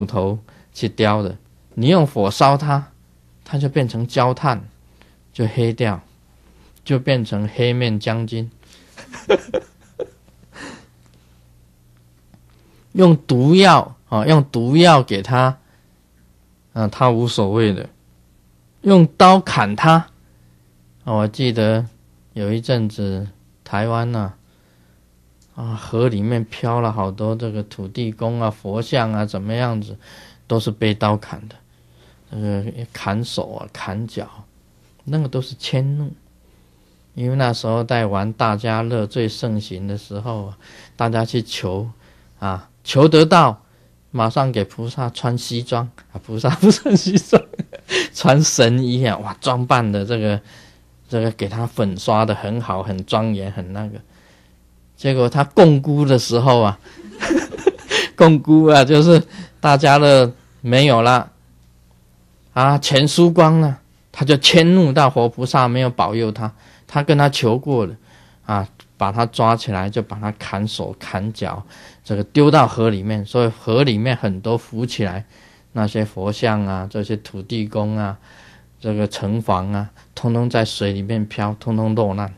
骨头去雕的，你用火烧它，它就变成焦炭，就黑掉，就变成黑面将军。用毒药啊，用毒药给他，啊，他无所谓的。用刀砍他，我记得有一阵子台湾呢。啊，河里面漂了好多这个土地公啊、佛像啊，怎么样子，都是被刀砍的，那个砍手啊、砍脚，那个都是迁怒。因为那时候在玩大家乐最盛行的时候，大家去求啊，求得到，马上给菩萨穿西装啊，菩萨不穿西装，穿神衣啊，哇，装扮的这个这个给他粉刷的很好，很庄严，很那个。结果他共估的时候啊，共估啊，就是大家的没有了，啊，钱输光了，他就迁怒到活菩萨没有保佑他，他跟他求过了，啊，把他抓起来就把他砍手砍脚，这个丢到河里面，所以河里面很多浮起来那些佛像啊，这些土地公啊，这个城房啊，通通在水里面漂，通通落难。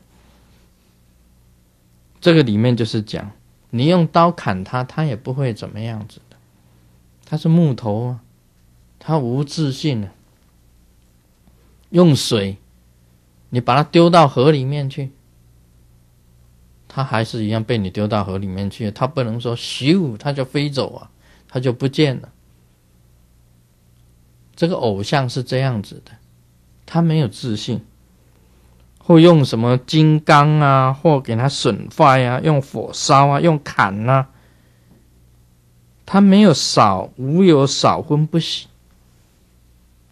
这个里面就是讲，你用刀砍他，他也不会怎么样子的。他是木头啊，他无自信的。用水，你把它丢到河里面去，他还是一样被你丢到河里面去。他不能说咻，他就飞走啊，他就不见了。这个偶像是这样子的，他没有自信。或用什么金刚啊，或给它损坏呀，用火烧啊，用砍啊，他没有少无有少荤不喜，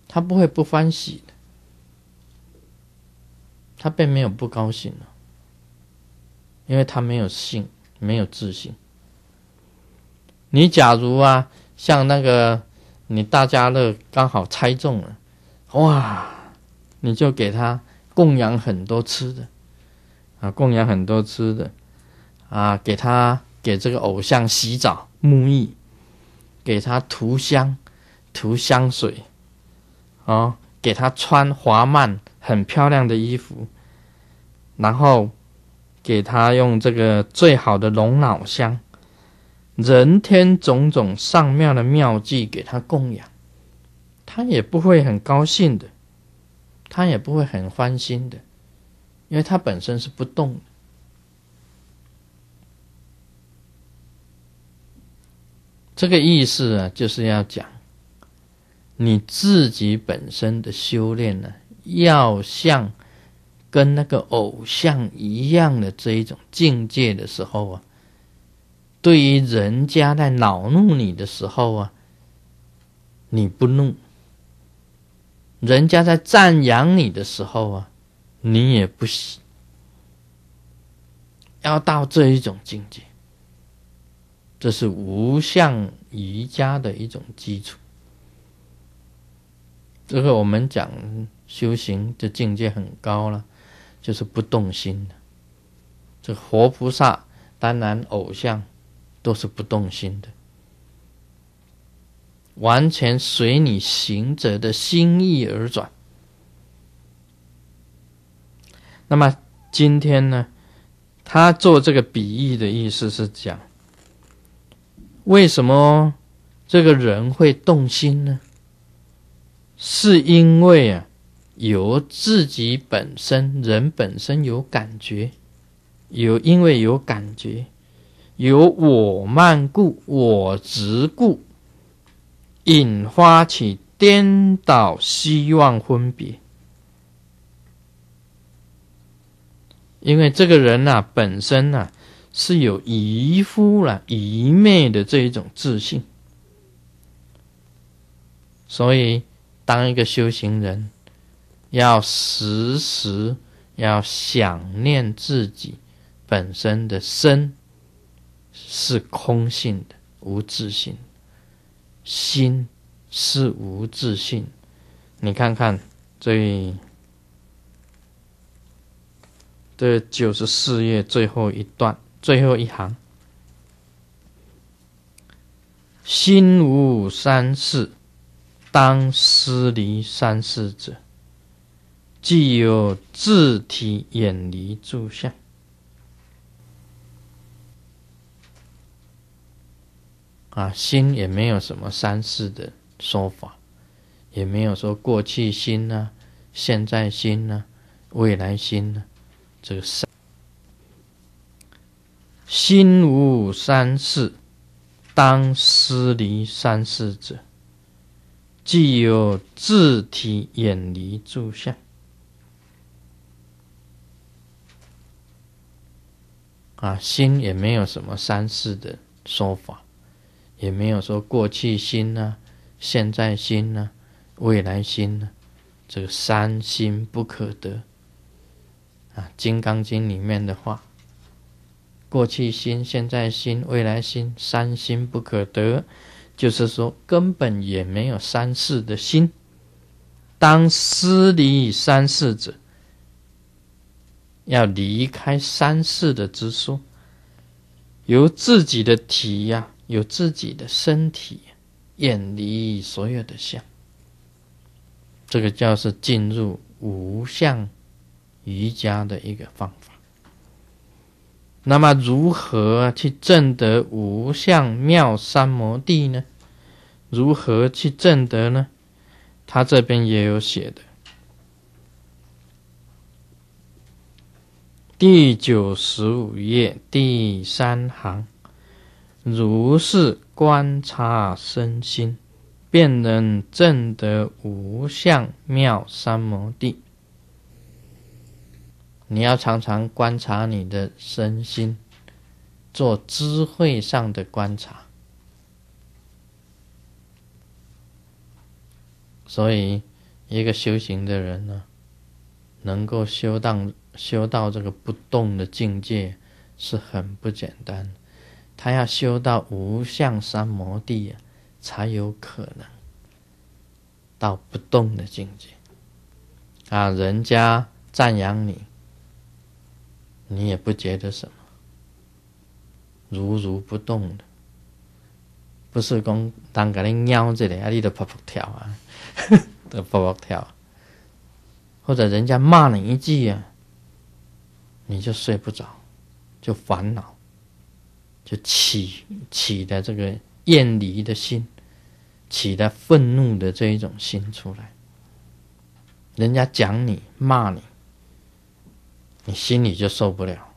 他不会不欢喜的，他并没有不高兴因为他没有信，没有自信。你假如啊，像那个你大家乐刚好猜中了，哇，你就给他。供养很多吃的，啊，供养很多吃的，啊，给他给这个偶像洗澡沐浴，给他涂香涂香水，啊，给他穿华曼很漂亮的衣服，然后给他用这个最好的龙脑香，人天种种上妙的妙计给他供养，他也不会很高兴的。他也不会很欢心的，因为他本身是不动的。这个意思啊，就是要讲你自己本身的修炼呢，要像跟那个偶像一样的这一种境界的时候啊，对于人家在恼怒你的时候啊，你不怒。人家在赞扬你的时候啊，你也不喜。要到这一种境界，这是无相瑜伽的一种基础。这个我们讲修行，这境界很高了，就是不动心的。这活菩萨当然偶像都是不动心的。完全随你行者的心意而转。那么今天呢？他做这个比喻的意思是讲，为什么这个人会动心呢？是因为啊，由自己本身人本身有感觉，有因为有感觉，有我慢故，我执故。引发起颠倒希望分别，因为这个人呐，本身呐是有疑夫了疑妹的这一种自信，所以当一个修行人，要时时要想念自己本身的身是空性的无自信。心是无自性，你看看，这这就是四页最后一段最后一行。心无三世，当思离三世者，既有自体，远离诸相。啊，心也没有什么三世的说法，也没有说过去心呢，现在心呢，未来心呢，这个三心无三世，当思离三世者，即有自体远离诸相。啊，心也没有什么三世的说法。也没有说过去心呢，现在心呢，未来心呢，这个三心不可得啊，《金刚经》里面的话，过去心、现在心、未来心，三心不可得，就是说根本也没有三世的心。当离三世者，要离开三世的之说，由自己的体呀。有自己的身体，远离所有的相，这个叫是进入无相瑜伽的一个方法。那么，如何去证得无相妙三摩地呢？如何去证得呢？他这边也有写的，第九十五页第三行。如是观察身心，便能证得无相妙三摩地。你要常常观察你的身心，做智慧上的观察。所以，一个修行的人呢，能够修到修到这个不动的境界，是很不简单。的。他要修到无相三摩地，才有可能到不动的境界啊！人家赞扬你，你也不觉得什么，如如不动的。不是讲当个的喵这里啊，你都噗噗跳啊，都噗噗跳。或者人家骂你一句啊，你就睡不着，就烦恼。就起起的这个厌离的心，起的愤怒的这一种心出来。人家讲你骂你，你心里就受不了。